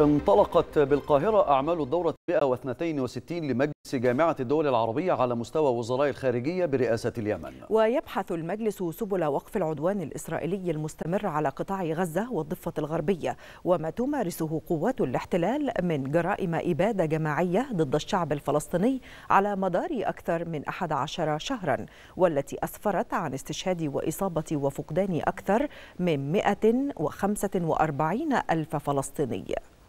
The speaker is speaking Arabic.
انطلقت بالقاهرة أعمال الدورة 162 لمجلس جامعة الدول العربية على مستوى وزراء الخارجية برئاسة اليمن ويبحث المجلس سبل وقف العدوان الإسرائيلي المستمر على قطاع غزة والضفة الغربية وما تمارسه قوات الاحتلال من جرائم إبادة جماعية ضد الشعب الفلسطيني على مدار أكثر من 11 شهرا والتي أسفرت عن استشهاد وإصابة وفقدان أكثر من 145 ألف فلسطيني